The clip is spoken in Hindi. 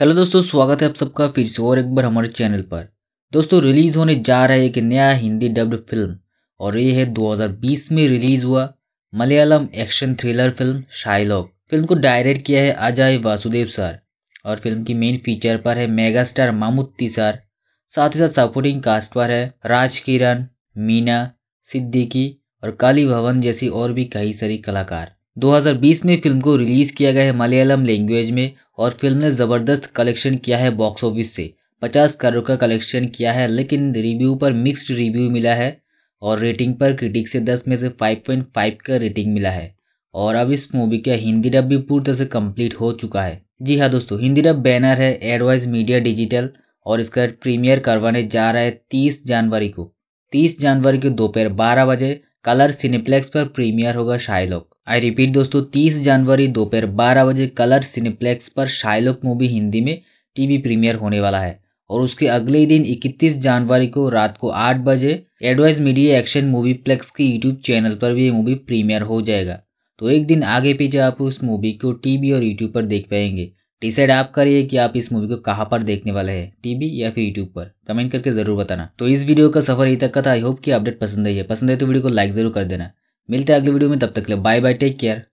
हेलो दोस्तों स्वागत है आप सबका फिर से और एक बार हमारे चैनल पर दोस्तों रिलीज होने जा रहा है एक नया हिंदी डब्ड फिल्म और ये है 2020 में रिलीज हुआ Malayalam action thriller film Shylock film को डायरेक्ट किया है अजय वासुदेव सर और फिल्म की मेन फीचर पर है मेगा स्टार मामुत्ती सर साथ ही साथ सपोर्टिंग कास्ट पर है राज किरण मीना सिद्दीकी और काली भवन जैसी और भी कई सारी कलाकार 2020 में फिल्म को रिलीज किया गया है मलयालम लैंग्वेज में और फिल्म ने ज़बरदस्त कलेक्शन किया है बॉक्स ऑफिस से 50 करोड़ का कलेक्शन किया है लेकिन रिव्यू पर मिक्स्ड रिव्यू मिला है और रेटिंग पर क्रिटिक से 10 में से 5.5 का रेटिंग मिला है और अब इस मूवी का हिंदी डब भी पूरी तरह से कंप्लीट हो चुका है जी हाँ दोस्तों हिंदी डब बैनर है एडवाइज मीडिया डिजिटल और इसका प्रीमियर करवाने जा रहा है तीस जनवरी को तीस जनवरी को दोपहर बारह बजे कलर सिनेप्लेक्स पर प्रीमियर होगा शाइलोक आई रिपीट दोस्तों 30 जनवरी दोपहर 12 बजे कलर सिनेप्लेक्स पर शाइलोक मूवी हिंदी में टीवी प्रीमियर होने वाला है और उसके अगले दिन 31 जनवरी को रात को 8 बजे advise media action movie plex की यूट्यूब चैनल पर भी ये मूवी प्रीमियर हो जाएगा तो एक दिन आगे पीछे आप उस मूवी को टीवी और यूट्यूब पर देख पाएंगे डिसाइड आप करिए कि आप इस मूवी को कहाँ पर देखने वाले हैं टीवी या फिर यूट्यूब पर कमेंट करके जरूर बताना तो इस वीडियो का सफर यही तक का था आई होप कि अपडेट पसंद आई है पसंद है तो वीडियो को लाइक जरूर कर देना मिलते हैं अगले वीडियो में तब तक ले बाय बाय टेक केयर